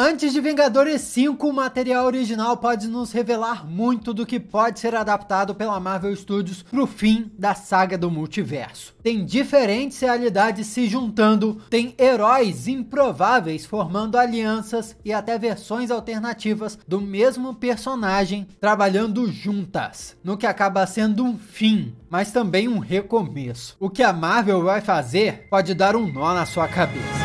Antes de Vingadores 5, o material original pode nos revelar muito do que pode ser adaptado pela Marvel Studios pro fim da saga do multiverso. Tem diferentes realidades se juntando, tem heróis improváveis formando alianças e até versões alternativas do mesmo personagem trabalhando juntas, no que acaba sendo um fim, mas também um recomeço. O que a Marvel vai fazer pode dar um nó na sua cabeça.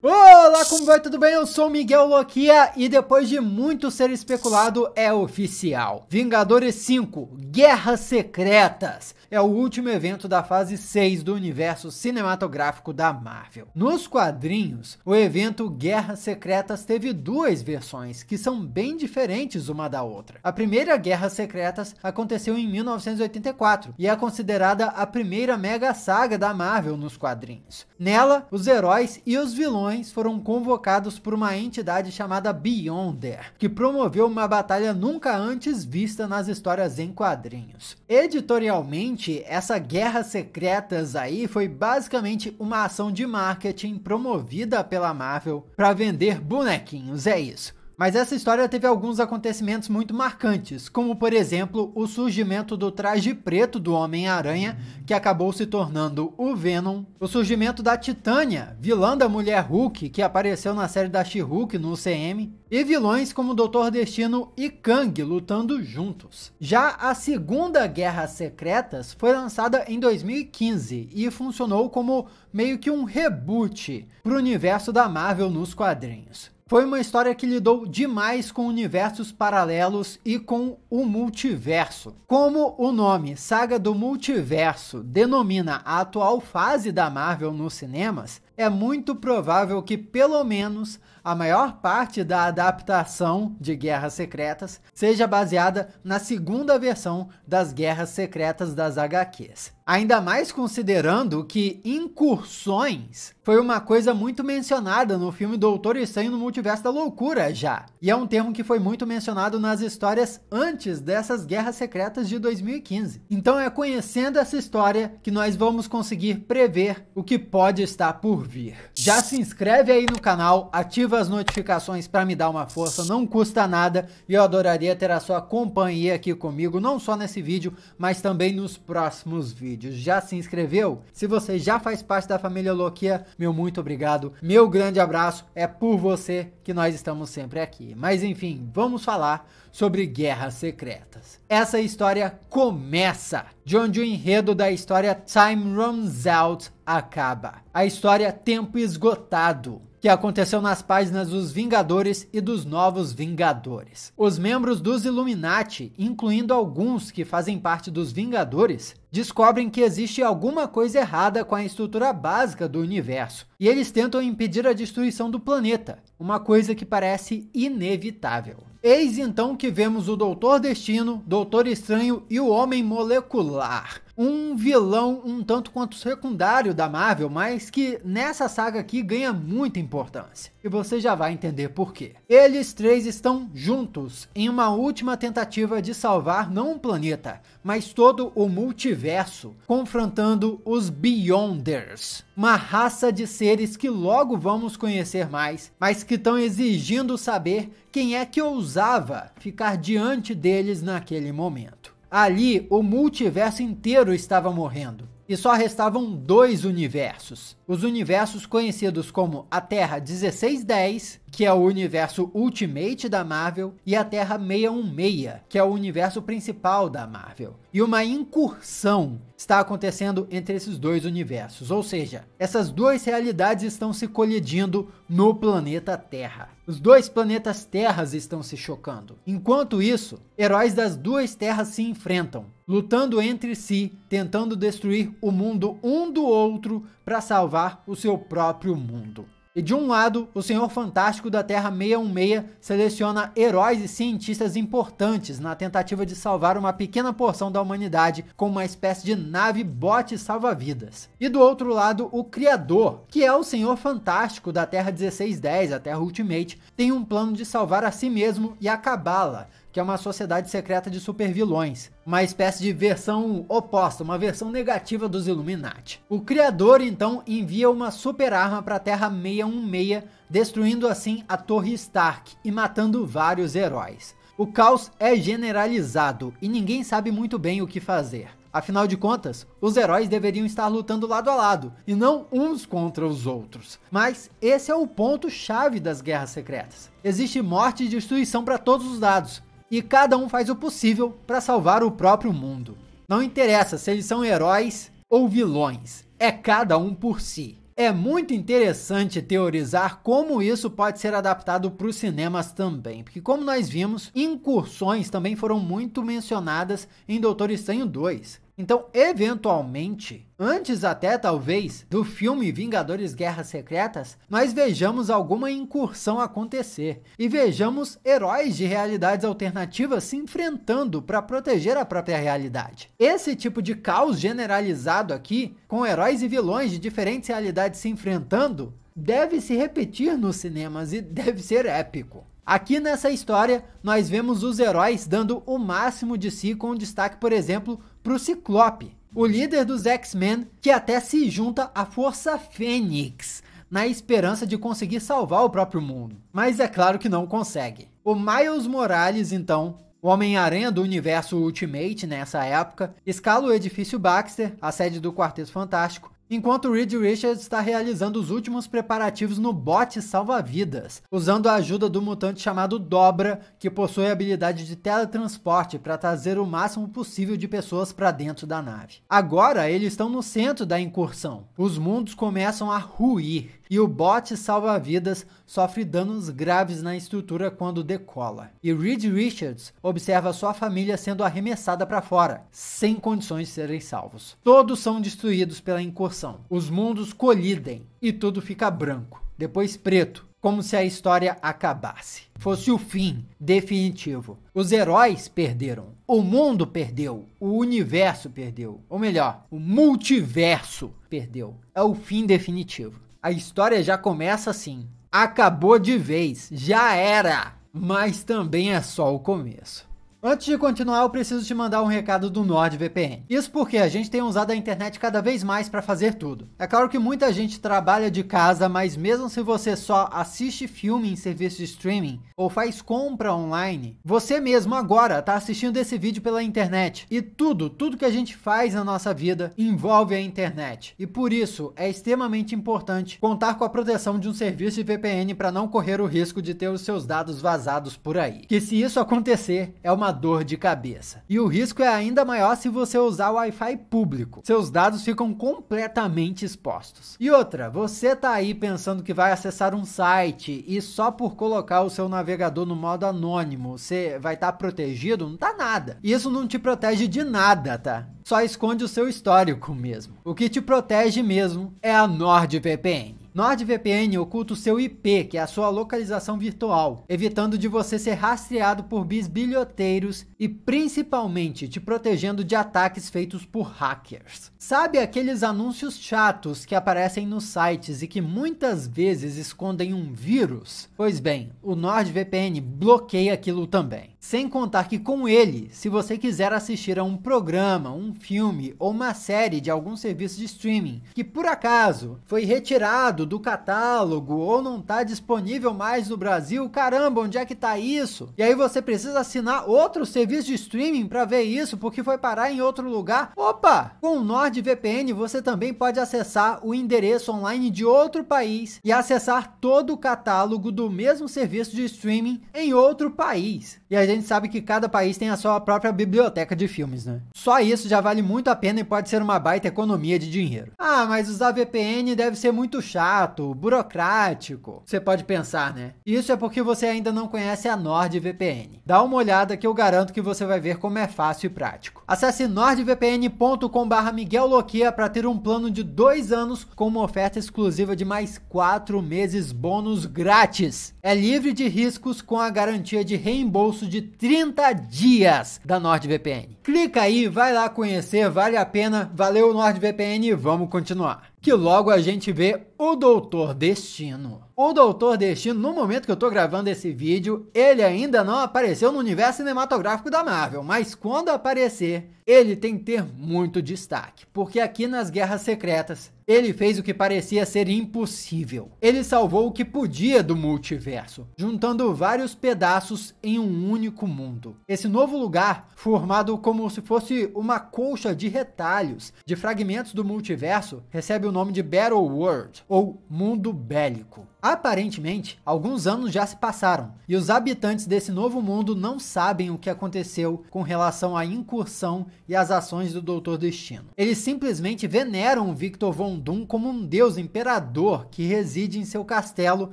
Olá, como vai? Tudo bem? Eu sou Miguel Loquia e depois de muito ser especulado, é oficial. Vingadores 5, Guerras Secretas é o último evento da fase 6 do universo cinematográfico da Marvel. Nos quadrinhos, o evento Guerras Secretas teve duas versões que são bem diferentes uma da outra. A primeira Guerra Secretas aconteceu em 1984 e é considerada a primeira mega saga da Marvel nos quadrinhos. Nela, os heróis e os vilões foram convocados por uma entidade chamada Beyonder, que promoveu uma batalha nunca antes vista nas histórias em quadrinhos. Editorialmente, 2020, essa guerra secretas aí foi basicamente uma ação de marketing promovida pela Marvel para vender bonequinhos, é isso. Mas essa história teve alguns acontecimentos muito marcantes, como por exemplo o surgimento do traje preto do Homem-Aranha, que acabou se tornando o Venom, o surgimento da Titânia, vilã da Mulher Hulk, que apareceu na série da She-Hulk no UCM, e vilões como Doutor Destino e Kang lutando juntos. Já a Segunda Guerra Secretas foi lançada em 2015 e funcionou como meio que um reboot para o universo da Marvel nos quadrinhos. Foi uma história que lidou demais com universos paralelos e com o multiverso. Como o nome Saga do Multiverso denomina a atual fase da Marvel nos cinemas, é muito provável que, pelo menos, a maior parte da adaptação de Guerras Secretas seja baseada na segunda versão das Guerras Secretas das HQs. Ainda mais considerando que incursões foi uma coisa muito mencionada no filme Doutor Estranho no Multiverso da Loucura já. E é um termo que foi muito mencionado nas histórias antes dessas guerras secretas de 2015. Então é conhecendo essa história que nós vamos conseguir prever o que pode estar por vir. Já se inscreve aí no canal, ativa as notificações para me dar uma força, não custa nada e eu adoraria ter a sua companhia aqui comigo, não só nesse vídeo, mas também nos próximos vídeos vídeo. Já se inscreveu? Se você já faz parte da família Loquia, meu muito obrigado. Meu grande abraço. É por você que nós estamos sempre aqui. Mas enfim, vamos falar sobre guerras secretas. Essa história começa de onde o enredo da história Time Runs Out acaba. A história Tempo Esgotado que aconteceu nas páginas dos Vingadores e dos Novos Vingadores. Os membros dos Illuminati, incluindo alguns que fazem parte dos Vingadores, descobrem que existe alguma coisa errada com a estrutura básica do universo, e eles tentam impedir a destruição do planeta, uma coisa que parece inevitável. Eis então que vemos o Doutor Destino, Doutor Estranho e o Homem Molecular um vilão um tanto quanto secundário da Marvel, mas que nessa saga aqui ganha muita importância. E você já vai entender por quê. Eles três estão juntos em uma última tentativa de salvar não um planeta, mas todo o multiverso, confrontando os Beyonders, uma raça de seres que logo vamos conhecer mais, mas que estão exigindo saber quem é que ousava ficar diante deles naquele momento. Ali, o multiverso inteiro estava morrendo. E só restavam dois universos: os universos conhecidos como a Terra 1610 que é o universo Ultimate da Marvel, e a Terra 616, que é o universo principal da Marvel. E uma incursão está acontecendo entre esses dois universos, ou seja, essas duas realidades estão se colidindo no planeta Terra. Os dois planetas Terras estão se chocando. Enquanto isso, heróis das duas terras se enfrentam, lutando entre si, tentando destruir o mundo um do outro para salvar o seu próprio mundo. E de um lado, o Senhor Fantástico da Terra 616 seleciona heróis e cientistas importantes na tentativa de salvar uma pequena porção da humanidade com uma espécie de nave bote salva-vidas. E do outro lado, o Criador, que é o Senhor Fantástico da Terra 1610, a Terra Ultimate, tem um plano de salvar a si mesmo e acabá-la, que é uma sociedade secreta de supervilões, uma espécie de versão oposta, uma versão negativa dos Illuminati. O criador então envia uma super arma para a Terra 616, destruindo assim a Torre Stark e matando vários heróis. O caos é generalizado e ninguém sabe muito bem o que fazer. Afinal de contas, os heróis deveriam estar lutando lado a lado e não uns contra os outros. Mas esse é o ponto chave das guerras secretas. Existe morte e destruição para todos os lados, e cada um faz o possível para salvar o próprio mundo. Não interessa se eles são heróis ou vilões, é cada um por si. É muito interessante teorizar como isso pode ser adaptado para os cinemas também, porque como nós vimos, incursões também foram muito mencionadas em Doutor Estranho 2. Então, eventualmente, antes até talvez do filme Vingadores Guerras Secretas, nós vejamos alguma incursão acontecer e vejamos heróis de realidades alternativas se enfrentando para proteger a própria realidade. Esse tipo de caos generalizado aqui, com heróis e vilões de diferentes realidades se enfrentando, deve se repetir nos cinemas e deve ser épico. Aqui nessa história, nós vemos os heróis dando o máximo de si, com destaque, por exemplo, para o Ciclope, o líder dos X-Men, que até se junta à Força Fênix, na esperança de conseguir salvar o próprio mundo. Mas é claro que não consegue. O Miles Morales, então, o Homem-Aranha do universo Ultimate nessa época, escala o edifício Baxter, a sede do Quarteto Fantástico, enquanto Reed Richards está realizando os últimos preparativos no bote salva-vidas, usando a ajuda do mutante chamado Dobra, que possui a habilidade de teletransporte para trazer o máximo possível de pessoas para dentro da nave. Agora eles estão no centro da incursão. Os mundos começam a ruir. E o bote salva-vidas sofre danos graves na estrutura quando decola. E Reed Richards observa sua família sendo arremessada para fora, sem condições de serem salvos. Todos são destruídos pela incursão. Os mundos colidem e tudo fica branco, depois preto, como se a história acabasse. Fosse o fim definitivo. Os heróis perderam, o mundo perdeu, o universo perdeu, ou melhor, o multiverso perdeu. É o fim definitivo. A história já começa assim. Acabou de vez, já era. Mas também é só o começo. Antes de continuar, eu preciso te mandar um recado do NordVPN. Isso porque a gente tem usado a internet cada vez mais para fazer tudo. É claro que muita gente trabalha de casa, mas mesmo se você só assiste filme em serviço de streaming ou faz compra online, você mesmo agora está assistindo esse vídeo pela internet. E tudo, tudo que a gente faz na nossa vida envolve a internet. E por isso é extremamente importante contar com a proteção de um serviço de VPN para não correr o risco de ter os seus dados vazados por aí. Que se isso acontecer, é uma uma dor de cabeça. E o risco é ainda maior se você usar Wi-Fi público. Seus dados ficam completamente expostos. E outra, você tá aí pensando que vai acessar um site e só por colocar o seu navegador no modo anônimo, você vai estar tá protegido? Não tá nada. Isso não te protege de nada, tá? Só esconde o seu histórico mesmo. O que te protege mesmo é a NordVPN. NordVPN oculta o seu IP, que é a sua localização virtual, evitando de você ser rastreado por bisbilhoteiros e principalmente te protegendo de ataques feitos por hackers. Sabe aqueles anúncios chatos que aparecem nos sites e que muitas vezes escondem um vírus? Pois bem, o NordVPN bloqueia aquilo também. Sem contar que com ele, se você quiser assistir a um programa, um filme ou uma série de algum serviço de streaming que por acaso foi retirado do catálogo ou não está disponível mais no Brasil, caramba, onde é que está isso? E aí você precisa assinar outro serviço de streaming para ver isso porque foi parar em outro lugar. Opa! Com o NordVPN você também pode acessar o endereço online de outro país e acessar todo o catálogo do mesmo serviço de streaming em outro país. E a gente gente sabe que cada país tem a sua própria biblioteca de filmes, né? Só isso já vale muito a pena e pode ser uma baita economia de dinheiro. Ah, mas usar VPN deve ser muito chato, burocrático. Você pode pensar, né? Isso é porque você ainda não conhece a NordVPN. Dá uma olhada que eu garanto que você vai ver como é fácil e prático. Acesse nordvpn.com.br Miguel para ter um plano de dois anos com uma oferta exclusiva de mais quatro meses bônus grátis. É livre de riscos com a garantia de reembolso de 30 dias da NordVPN. Clica aí, vai lá conhecer, vale a pena. Valeu NordVPN, vamos continuar que logo a gente vê o Doutor Destino. O Doutor Destino, no momento que eu tô gravando esse vídeo, ele ainda não apareceu no universo cinematográfico da Marvel, mas quando aparecer, ele tem que ter muito destaque, porque aqui nas Guerras Secretas, ele fez o que parecia ser impossível. Ele salvou o que podia do multiverso, juntando vários pedaços em um único mundo. Esse novo lugar, formado como se fosse uma colcha de retalhos, de fragmentos do multiverso, recebe o nome de Battle World, ou Mundo Bélico. Aparentemente, alguns anos já se passaram, e os habitantes desse novo mundo não sabem o que aconteceu com relação à incursão e às ações do Doutor Destino. Eles simplesmente veneram Victor Von Doom como um deus imperador que reside em seu castelo,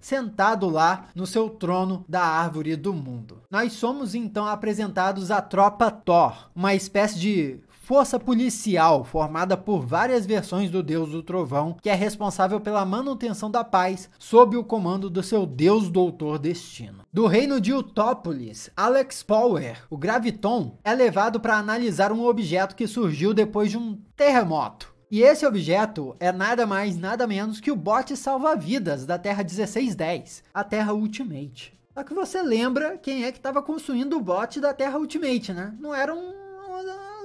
sentado lá no seu trono da árvore do mundo. Nós somos então apresentados à tropa Thor, uma espécie de força policial formada por várias versões do deus do trovão, que é responsável pela manutenção da paz sob o comando do seu deus doutor destino. Do reino de Utópolis, Alex Power, o Graviton, é levado para analisar um objeto que surgiu depois de um terremoto. E esse objeto é nada mais, nada menos que o bote salva-vidas da Terra 1610, a Terra Ultimate. Só que você lembra quem é que estava construindo o bote da Terra Ultimate, né? Não era um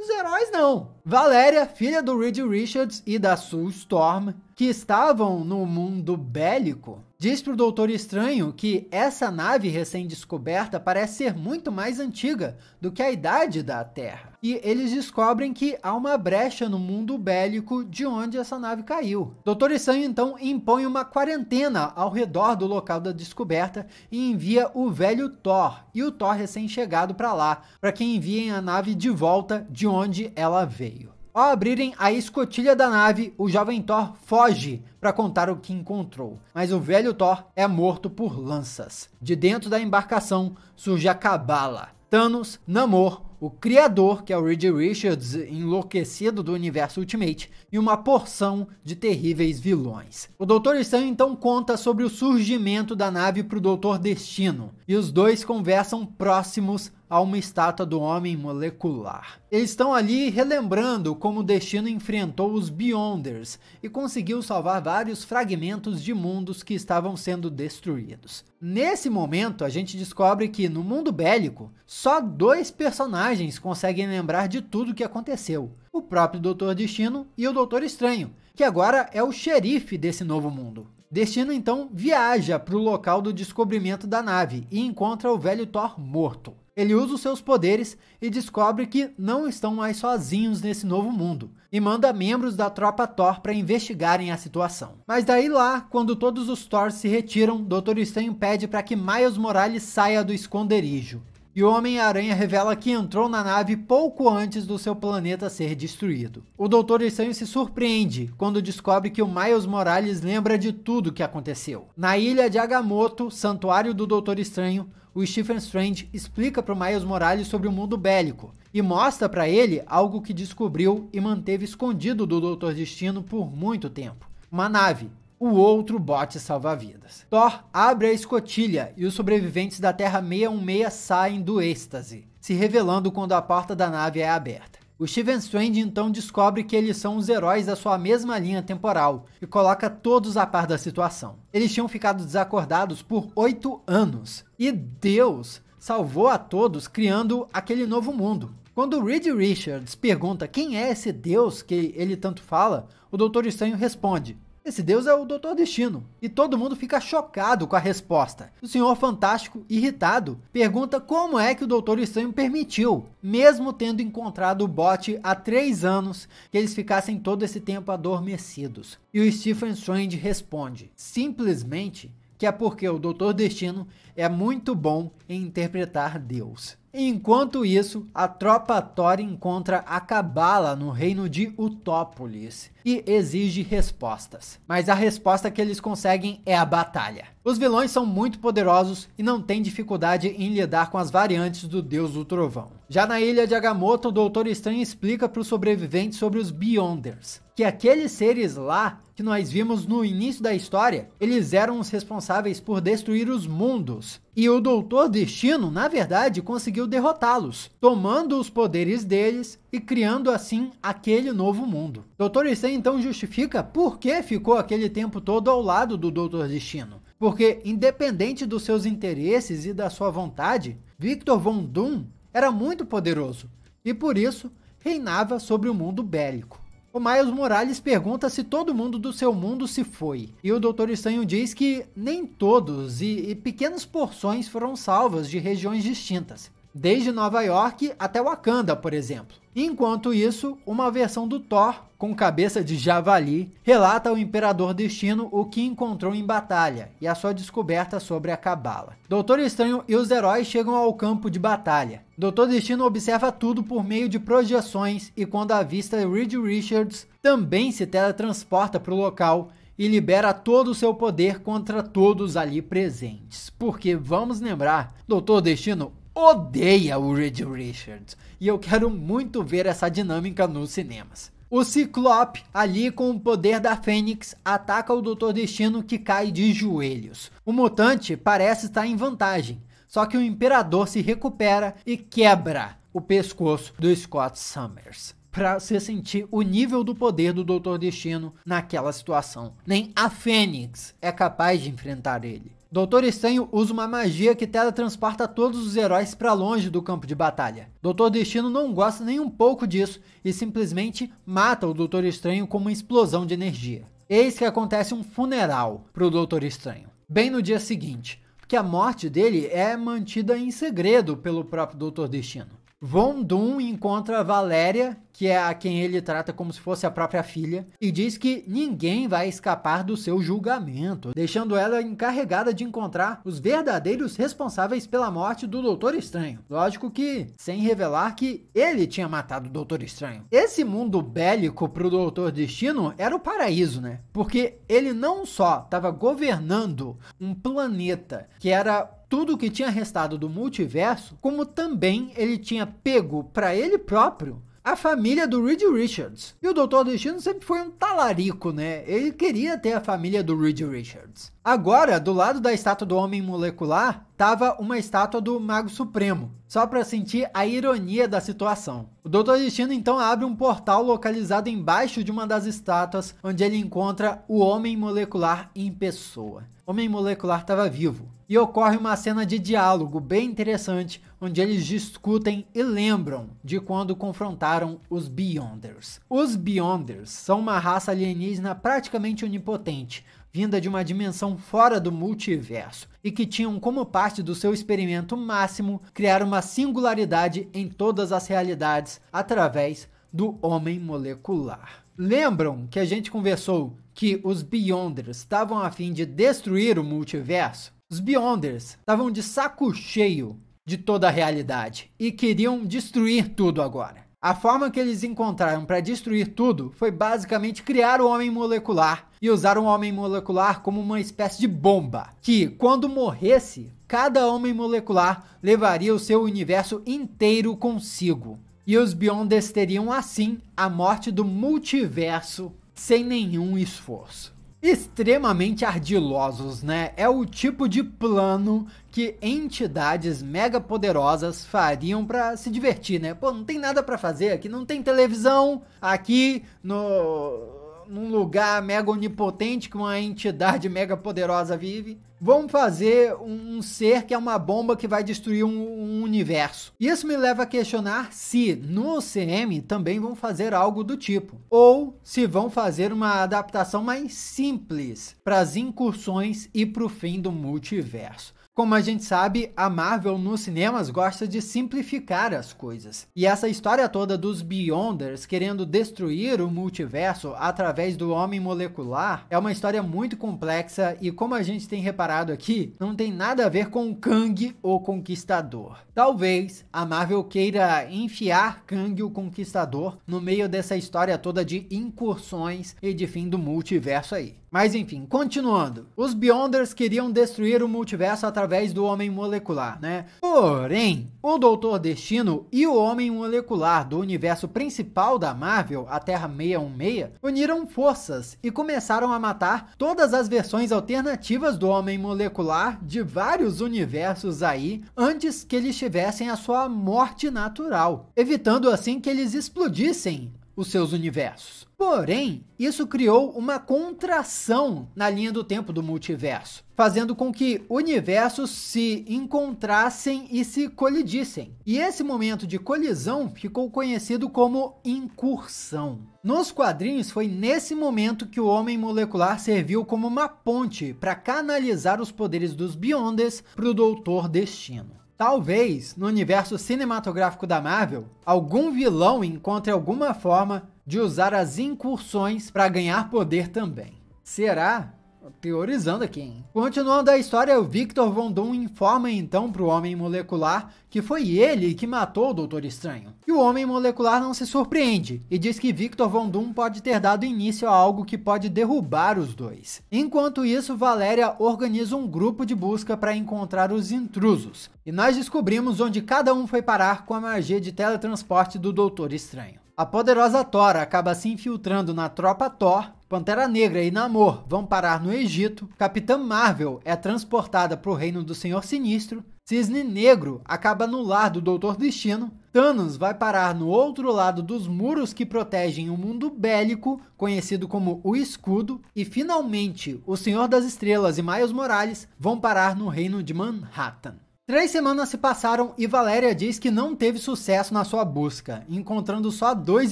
dos heróis, não. Valéria, filha do Reed Richards e da Sue Storm, que estavam no mundo bélico, Diz para o Doutor Estranho que essa nave recém-descoberta parece ser muito mais antiga do que a idade da Terra. E eles descobrem que há uma brecha no mundo bélico de onde essa nave caiu. Doutor Estranho então impõe uma quarentena ao redor do local da descoberta e envia o velho Thor e o Thor recém-chegado para lá, para que enviem a nave de volta de onde ela veio. Ao abrirem a escotilha da nave, o jovem Thor foge para contar o que encontrou, mas o velho Thor é morto por lanças. De dentro da embarcação surge a Cabala. Thanos, Namor, o criador, que é o Reed Richards enlouquecido do universo Ultimate, e uma porção de terríveis vilões. O Doutor Estranho então conta sobre o surgimento da nave para o Doutor Destino, e os dois conversam próximos a uma estátua do homem molecular. Eles estão ali relembrando como o destino enfrentou os Beyonders e conseguiu salvar vários fragmentos de mundos que estavam sendo destruídos. Nesse momento, a gente descobre que no mundo bélico, só dois personagens conseguem lembrar de tudo o que aconteceu: o próprio Doutor Destino e o Doutor Estranho, que agora é o xerife desse novo mundo. Destino então viaja para o local do descobrimento da nave e encontra o velho Thor morto. Ele usa os seus poderes e descobre que não estão mais sozinhos nesse novo mundo, e manda membros da tropa Thor para investigarem a situação. Mas daí lá, quando todos os Thor se retiram, Doutor Estranho pede para que Miles Morales saia do esconderijo e o Homem-Aranha revela que entrou na nave pouco antes do seu planeta ser destruído. O Doutor Estranho se surpreende quando descobre que o Miles Morales lembra de tudo que aconteceu. Na ilha de Agamotto, santuário do Doutor Estranho, o Stephen Strange explica para o Miles Morales sobre o mundo bélico e mostra para ele algo que descobriu e manteve escondido do Doutor Destino por muito tempo. Uma nave o outro bote salva-vidas. Thor abre a escotilha e os sobreviventes da Terra 616 saem do êxtase, se revelando quando a porta da nave é aberta. O Steven Strange então descobre que eles são os heróis da sua mesma linha temporal e coloca todos a par da situação. Eles tinham ficado desacordados por oito anos e Deus salvou a todos criando aquele novo mundo. Quando Reed Richards pergunta quem é esse Deus que ele tanto fala, o Doutor Estranho responde: esse deus é o Doutor Destino. E todo mundo fica chocado com a resposta. O Senhor Fantástico, irritado, pergunta como é que o Doutor Estranho permitiu, mesmo tendo encontrado o bote há três anos, que eles ficassem todo esse tempo adormecidos. E o Stephen Strange responde: simplesmente que é porque o Doutor Destino é muito bom em interpretar Deus. Enquanto isso, a tropa Thor encontra a Cabala no reino de Utópolis e exige respostas. Mas a resposta que eles conseguem é a batalha. Os vilões são muito poderosos e não têm dificuldade em lidar com as variantes do Deus do Trovão. Já na ilha de Agamotto, o Doutor Estranho explica para os sobreviventes sobre os Beyonders, que aqueles seres lá que nós vimos no início da história, eles eram os responsáveis por destruir os mundos. E o Doutor Destino, na verdade, conseguiu derrotá-los, tomando os poderes deles e criando assim aquele novo mundo. Doutor Stan então justifica por que ficou aquele tempo todo ao lado do Doutor Destino. Porque, independente dos seus interesses e da sua vontade, Victor Von Doom era muito poderoso e por isso reinava sobre o mundo bélico. O Miles Morales pergunta se todo mundo do seu mundo se foi. E o Doutor Estranho diz que nem todos e, e pequenas porções foram salvas de regiões distintas desde Nova York até Wakanda, por exemplo. Enquanto isso, uma versão do Thor, com cabeça de javali, relata ao Imperador Destino o que encontrou em batalha e a sua descoberta sobre a Cabala. Doutor Estranho e os heróis chegam ao campo de batalha. Doutor Destino observa tudo por meio de projeções e quando avista Reed Richards, também se teletransporta para o local e libera todo o seu poder contra todos ali presentes. Porque vamos lembrar, Doutor Destino odeia o Reed Richards e eu quero muito ver essa dinâmica nos cinemas. O Ciclope, ali com o poder da Fênix, ataca o Doutor Destino que cai de joelhos. O mutante parece estar em vantagem, só que o Imperador se recupera e quebra o pescoço do Scott Summers para se sentir o nível do poder do Doutor Destino naquela situação. Nem a Fênix é capaz de enfrentar ele. Doutor Estranho usa uma magia que teletransporta todos os heróis para longe do campo de batalha. Doutor Destino não gosta nem um pouco disso e simplesmente mata o Doutor Estranho com uma explosão de energia. Eis que acontece um funeral para o Doutor Estranho. Bem no dia seguinte, porque a morte dele é mantida em segredo pelo próprio Doutor Destino. Von Doom encontra Valéria, que é a quem ele trata como se fosse a própria filha, e diz que ninguém vai escapar do seu julgamento, deixando ela encarregada de encontrar os verdadeiros responsáveis pela morte do Doutor Estranho. Lógico que sem revelar que ele tinha matado o Doutor Estranho. Esse mundo bélico pro Doutor Destino era o paraíso, né? Porque ele não só estava governando um planeta que era tudo o que tinha restado do multiverso, como também ele tinha pego para ele próprio a família do Reed Richards. E o Doutor Destino sempre foi um talarico, né? Ele queria ter a família do Reed Richards. Agora, do lado da estátua do Homem Molecular, tava uma estátua do Mago Supremo, só para sentir a ironia da situação. O Doutor Destino então abre um portal localizado embaixo de uma das estátuas, onde ele encontra o Homem Molecular em pessoa. O Homem Molecular estava vivo. E ocorre uma cena de diálogo bem interessante, onde eles discutem e lembram de quando confrontaram os Beyonders. Os Beyonders são uma raça alienígena praticamente onipotente, vinda de uma dimensão fora do multiverso, e que tinham como parte do seu experimento máximo criar uma singularidade em todas as realidades através do homem molecular. Lembram que a gente conversou que os Beyonders estavam a fim de destruir o multiverso? Os Beyonders estavam de saco cheio de toda a realidade e queriam destruir tudo agora. A forma que eles encontraram para destruir tudo foi basicamente criar o homem molecular e usar o homem molecular como uma espécie de bomba, que quando morresse, cada homem molecular levaria o seu universo inteiro consigo. E os Beyonders teriam assim a morte do multiverso sem nenhum esforço extremamente ardilosos, né? É o tipo de plano que entidades mega poderosas fariam para se divertir, né? Pô, não tem nada para fazer aqui, não tem televisão aqui no num lugar mega onipotente que uma entidade mega poderosa vive. Vamos fazer um, ser que é uma bomba que vai destruir um, um universo. Isso me leva a questionar se no CM também vão fazer algo do tipo, ou se vão fazer uma adaptação mais simples para as incursões e para o fim do multiverso. Como a gente sabe, a Marvel nos cinemas gosta de simplificar as coisas. E essa história toda dos Beyonders querendo destruir o multiverso através do homem molecular é uma história muito complexa e, como a gente tem reparado aqui, não tem nada a ver com Kang o Conquistador. Talvez a Marvel queira enfiar Kang o Conquistador no meio dessa história toda de incursões e de fim do multiverso aí. Mas enfim, continuando. Os Beyonders queriam destruir o multiverso através do Homem Molecular, né? Porém, o Doutor Destino e o Homem Molecular do universo principal da Marvel, a Terra 616, uniram forças e começaram a matar todas as versões alternativas do Homem Molecular de vários universos aí, antes que eles tivessem a sua morte natural, evitando assim que eles explodissem os seus universos. Porém, isso criou uma contração na linha do tempo do multiverso, fazendo com que universos se encontrassem e se colidissem. E esse momento de colisão ficou conhecido como incursão. Nos quadrinhos foi nesse momento que o homem molecular serviu como uma ponte para canalizar os poderes dos Beyonders para o Doutor Destino. Talvez, no universo cinematográfico da Marvel, algum vilão encontre alguma forma de usar as incursões para ganhar poder também. Será teorizando aqui, hein? Continuando a história, o Victor Von Doom informa então para o Homem Molecular que foi ele que matou o Doutor Estranho. E o Homem Molecular não se surpreende e diz que Victor Von Doom pode ter dado início a algo que pode derrubar os dois. Enquanto isso, Valéria organiza um grupo de busca para encontrar os intrusos. E nós descobrimos onde cada um foi parar com a magia de teletransporte do Doutor Estranho. A poderosa Thor acaba se infiltrando na tropa Thor Pantera Negra e Namor vão parar no Egito, Capitã Marvel é transportada para o reino do Senhor Sinistro, Cisne Negro acaba no lar do Doutor Destino, Thanos vai parar no outro lado dos muros que protegem o mundo bélico, conhecido como o Escudo, e finalmente o Senhor das Estrelas e Miles Morales vão parar no reino de Manhattan. Três semanas se passaram e Valéria diz que não teve sucesso na sua busca, encontrando só dois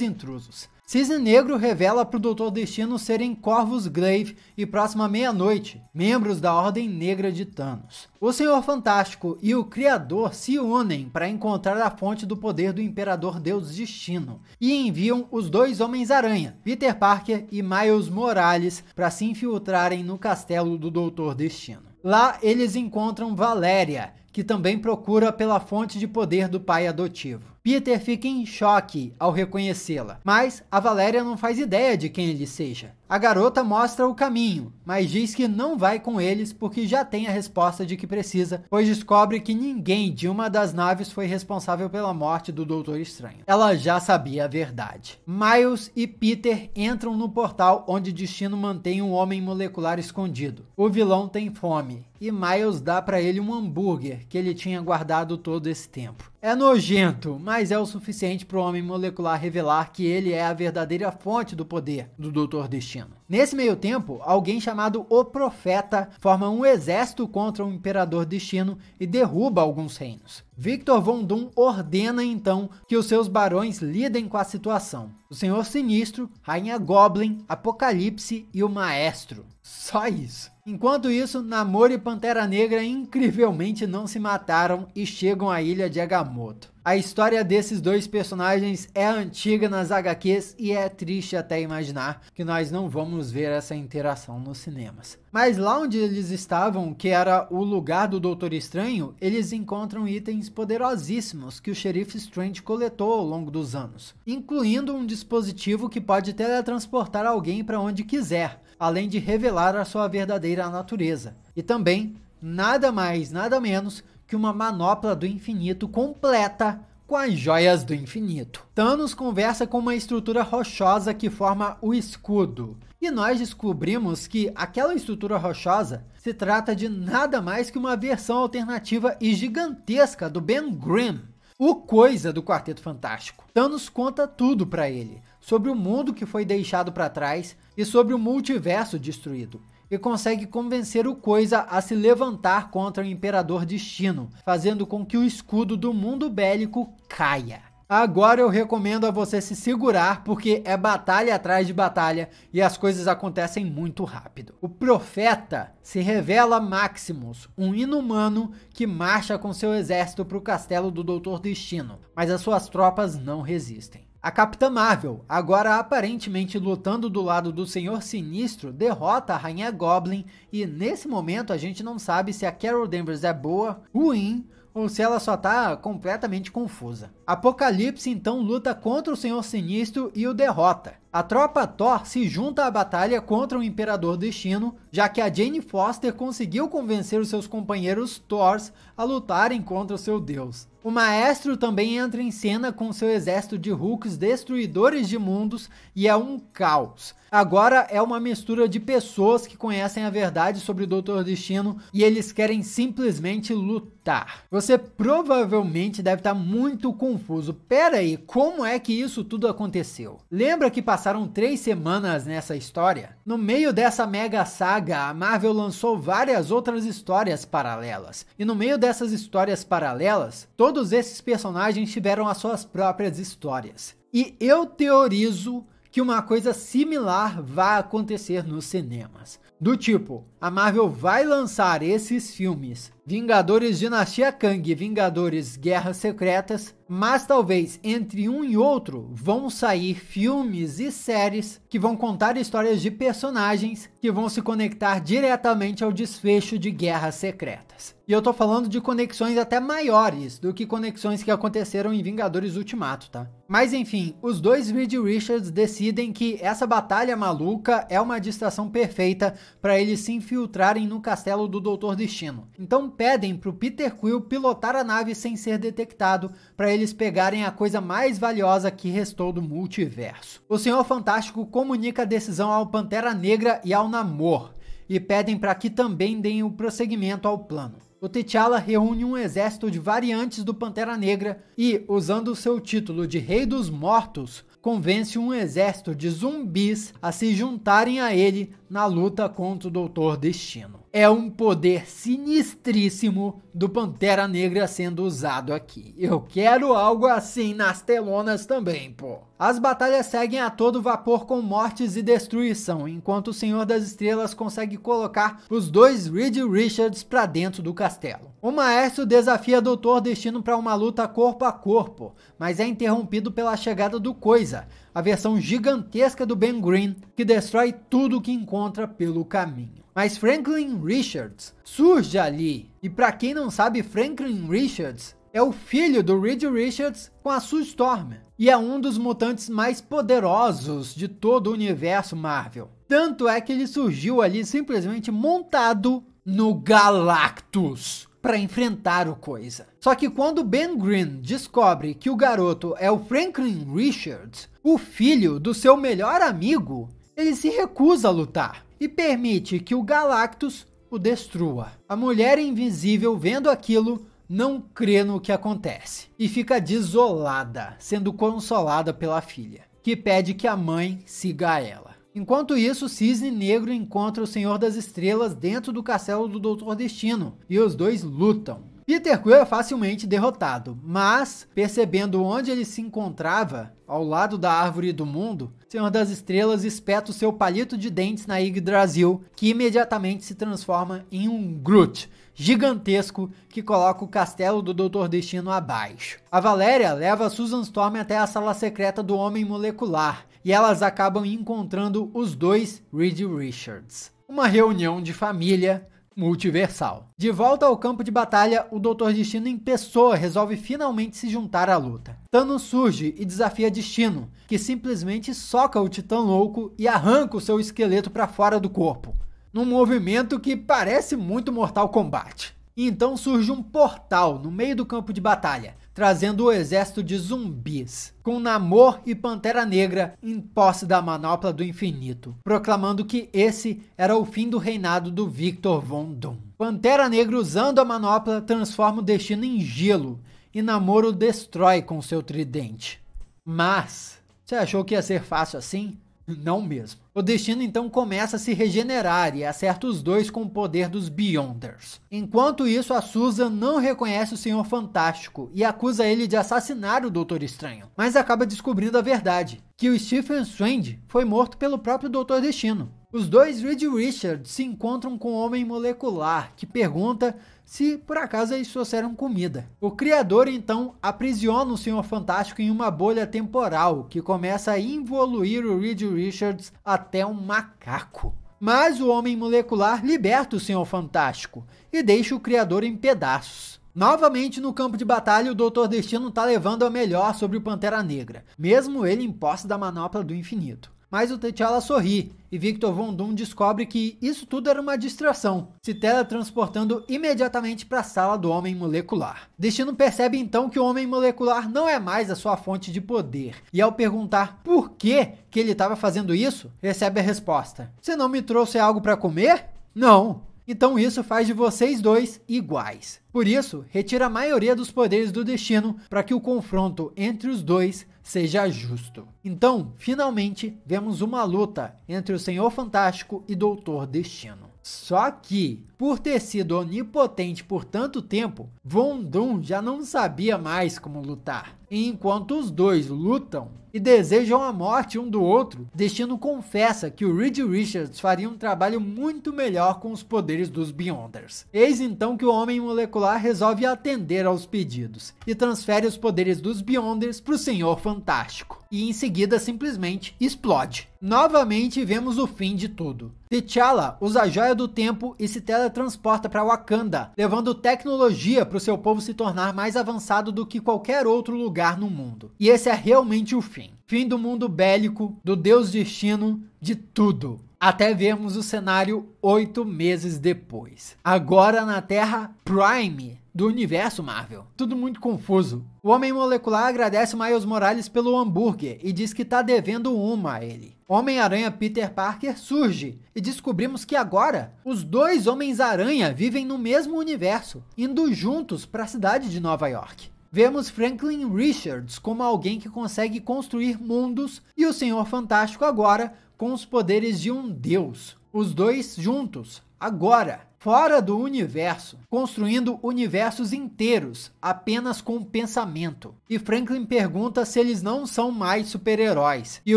intrusos. Cisne Negro revela para o Doutor Destino serem Corvus Glaive e Próxima Meia-Noite, membros da Ordem Negra de Thanos. O Senhor Fantástico e o Criador se unem para encontrar a fonte do poder do Imperador Deus Destino e enviam os dois Homens-Aranha, Peter Parker e Miles Morales, para se infiltrarem no castelo do Doutor Destino. Lá eles encontram Valéria, que também procura pela fonte de poder do pai adotivo. Peter fica em choque ao reconhecê-la, mas a Valéria não faz ideia de quem ele seja. A garota mostra o caminho, mas diz que não vai com eles porque já tem a resposta de que precisa, pois descobre que ninguém de uma das naves foi responsável pela morte do Doutor Estranho. Ela já sabia a verdade. Miles e Peter entram no portal onde Destino mantém um homem molecular escondido. O vilão tem fome e Miles dá para ele um hambúrguer que ele tinha guardado todo esse tempo. É nojento, mas é o suficiente para o homem molecular revelar que ele é a verdadeira fonte do poder do Doutor Destino. Nesse meio tempo, alguém chamado O Profeta forma um exército contra o Imperador Destino e derruba alguns reinos. Victor Von Doom ordena então que os seus barões lidem com a situação. O Senhor Sinistro, Rainha Goblin, Apocalipse e o Maestro. Só isso. Enquanto isso, Namor e Pantera Negra incrivelmente não se mataram e chegam à ilha de Agamotto. A história desses dois personagens é antiga nas HQs e é triste até imaginar que nós não vamos ver essa interação nos cinemas. Mas lá onde eles estavam, que era o lugar do Doutor Estranho, eles encontram itens poderosíssimos que o xerife Strange coletou ao longo dos anos, incluindo um dispositivo que pode teletransportar alguém para onde quiser, além de revelar a sua verdadeira natureza. E também, nada mais, nada menos que uma manopla do infinito completa com as joias do infinito. Thanos conversa com uma estrutura rochosa que forma o escudo. E nós descobrimos que aquela estrutura rochosa se trata de nada mais que uma versão alternativa e gigantesca do Ben Grimm, o coisa do Quarteto Fantástico. Thanos conta tudo para ele sobre o mundo que foi deixado para trás e sobre o multiverso destruído e consegue convencer o Coisa a se levantar contra o Imperador Destino, fazendo com que o escudo do mundo bélico caia. Agora eu recomendo a você se segurar, porque é batalha atrás de batalha e as coisas acontecem muito rápido. O profeta se revela Maximus, um inumano que marcha com seu exército para o castelo do Doutor Destino, mas as suas tropas não resistem. A Capitã Marvel, agora aparentemente lutando do lado do Senhor Sinistro, derrota a Rainha Goblin e nesse momento a gente não sabe se a Carol Danvers é boa, ruim ou se ela só tá completamente confusa. Apocalipse então luta contra o Senhor Sinistro e o derrota. A tropa Thor se junta à batalha contra o Imperador Destino, já que a Jane Foster conseguiu convencer os seus companheiros Thors a lutarem contra o seu deus. O Maestro também entra em cena com seu exército de Hulks destruidores de mundos e é um caos. Agora é uma mistura de pessoas que conhecem a verdade sobre o Doutor Destino e eles querem simplesmente lutar. Você provavelmente deve estar muito confuso. Pera aí, como é que isso tudo aconteceu? Lembra que passamos passaram três semanas nessa história. No meio dessa mega saga, a Marvel lançou várias outras histórias paralelas. E no meio dessas histórias paralelas, todos esses personagens tiveram as suas próprias histórias. E eu teorizo que uma coisa similar vai acontecer nos cinemas. Do tipo, a Marvel vai lançar esses filmes: Vingadores Dinastia Kang e Vingadores Guerras Secretas, mas talvez entre um e outro vão sair filmes e séries que vão contar histórias de personagens que vão se conectar diretamente ao desfecho de Guerras Secretas. E eu tô falando de conexões até maiores do que conexões que aconteceram em Vingadores Ultimato, tá? Mas enfim, os dois Reed Richards decidem que essa batalha maluca é uma distração perfeita para eles se infiltrar infiltrarem no castelo do Doutor Destino. Então pedem para o Peter Quill pilotar a nave sem ser detectado, para eles pegarem a coisa mais valiosa que restou do multiverso. O Senhor Fantástico comunica a decisão ao Pantera Negra e ao Namor, e pedem para que também deem o prosseguimento ao plano o T'Challa reúne um exército de variantes do Pantera Negra e, usando seu título de Rei dos Mortos, convence um exército de zumbis a se juntarem a ele na luta contra o Doutor Destino é um poder sinistríssimo do Pantera Negra sendo usado aqui. Eu quero algo assim nas telonas também, pô. As batalhas seguem a todo vapor com mortes e destruição, enquanto o Senhor das Estrelas consegue colocar os dois Reed Richards para dentro do castelo. O maestro desafia Doutor Destino para uma luta corpo a corpo, mas é interrompido pela chegada do Coisa, a versão gigantesca do Ben Green, que destrói tudo que encontra pelo caminho. Mas Franklin Richards surge ali. E para quem não sabe, Franklin Richards é o filho do Reed Richards com a Sue Storm e é um dos mutantes mais poderosos de todo o universo Marvel. Tanto é que ele surgiu ali simplesmente montado no Galactus para enfrentar o coisa. Só que quando Ben Green descobre que o garoto é o Franklin Richards, o filho do seu melhor amigo, ele se recusa a lutar e permite que o Galactus o destrua. A mulher invisível, vendo aquilo, não crê no que acontece e fica desolada, sendo consolada pela filha, que pede que a mãe siga ela. Enquanto isso, Cisne Negro encontra o Senhor das Estrelas dentro do castelo do Doutor Destino e os dois lutam. Peter Quill é facilmente derrotado, mas percebendo onde ele se encontrava, ao lado da Árvore do Mundo, Senhor das Estrelas espeta o seu palito de dentes na Yggdrasil, que imediatamente se transforma em um Groot gigantesco que coloca o castelo do Doutor Destino abaixo. A Valéria leva Susan Storm até a sala secreta do Homem Molecular e elas acabam encontrando os dois Reed Richards. Uma reunião de família multiversal. De volta ao campo de batalha, o Doutor Destino em pessoa resolve finalmente se juntar à luta. Thanos surge e desafia Destino, que simplesmente soca o Titã Louco e arranca o seu esqueleto para fora do corpo, num movimento que parece muito Mortal Kombat. E então surge um portal no meio do campo de batalha, trazendo o exército de zumbis, com Namor e Pantera Negra em posse da manopla do infinito, proclamando que esse era o fim do reinado do Victor Von Doom. Pantera Negra usando a manopla transforma o destino em gelo e Namor o destrói com seu tridente. Mas, você achou que ia ser fácil assim? Não mesmo. O destino então começa a se regenerar e acerta os dois com o poder dos Beyonders. Enquanto isso, a Susan não reconhece o Senhor Fantástico e acusa ele de assassinar o Doutor Estranho, mas acaba descobrindo a verdade, que o Stephen Strange foi morto pelo próprio Doutor Destino. Os dois Reed Richards se encontram com o um Homem Molecular, que pergunta se por acaso eles trouxeram comida. O criador então aprisiona o Senhor Fantástico em uma bolha temporal que começa a involuir o Reed Richards até um macaco. Mas o homem molecular liberta o Senhor Fantástico e deixa o criador em pedaços. Novamente no campo de batalha, o Doutor Destino está levando a melhor sobre o Pantera Negra, mesmo ele em posse da manopla do infinito mas o T'Challa sorri e Victor Von Doom descobre que isso tudo era uma distração, se teletransportando imediatamente para a sala do Homem Molecular. Destino percebe então que o Homem Molecular não é mais a sua fonte de poder, e ao perguntar por que que ele estava fazendo isso, recebe a resposta: "Você não me trouxe algo para comer?" "Não." Então isso faz de vocês dois iguais. Por isso, retira a maioria dos poderes do destino para que o confronto entre os dois seja justo. Então, finalmente, vemos uma luta entre o Senhor Fantástico e Doutor Destino. Só que, por ter sido onipotente por tanto tempo, Von Doom já não sabia mais como lutar. E enquanto os dois lutam e desejam a morte um do outro, Destino confessa que o Reed Richards faria um trabalho muito melhor com os poderes dos Beyonders. Eis então que o Homem Molecular resolve atender aos pedidos e transfere os poderes dos Beyonders para o Senhor Fantástico. E em seguida simplesmente explode. Novamente vemos o fim de tudo. T'Challa usa a joia do tempo e se teletransporta para Wakanda, levando tecnologia para o seu povo se tornar mais avançado do que qualquer outro lugar chegar no mundo. E esse é realmente o fim. Fim do mundo bélico, do Deus Destino, de tudo. Até vermos o cenário oito meses depois. Agora na Terra Prime do universo Marvel. Tudo muito confuso. O Homem Molecular agradece Miles Morales pelo hambúrguer e diz que tá devendo uma a ele. Homem-Aranha Peter Parker surge e descobrimos que agora os dois Homens-Aranha vivem no mesmo universo, indo juntos para a cidade de Nova York. Vemos Franklin Richards como alguém que consegue construir mundos e o Senhor Fantástico agora com os poderes de um deus. Os dois juntos, agora, fora do universo, construindo universos inteiros apenas com pensamento. E Franklin pergunta se eles não são mais super-heróis, e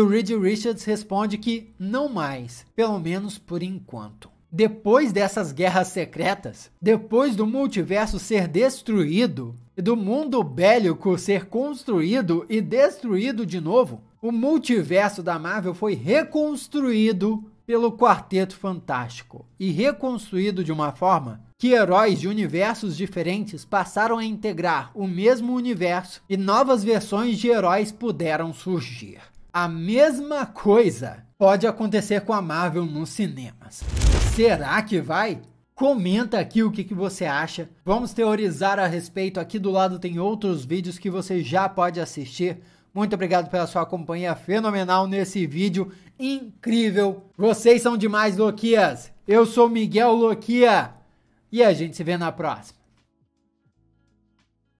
o Reed Richards responde que não mais, pelo menos por enquanto. Depois dessas guerras secretas, depois do multiverso ser destruído e do mundo bélico ser construído e destruído de novo, o multiverso da Marvel foi reconstruído pelo Quarteto Fantástico e reconstruído de uma forma que heróis de universos diferentes passaram a integrar o mesmo universo e novas versões de heróis puderam surgir. A mesma coisa pode acontecer com a Marvel nos cinemas. Será que vai? Comenta aqui o que, que você acha. Vamos teorizar a respeito. Aqui do lado tem outros vídeos que você já pode assistir. Muito obrigado pela sua companhia fenomenal nesse vídeo incrível. Vocês são demais, Loquias. Eu sou Miguel Loquia e a gente se vê na próxima.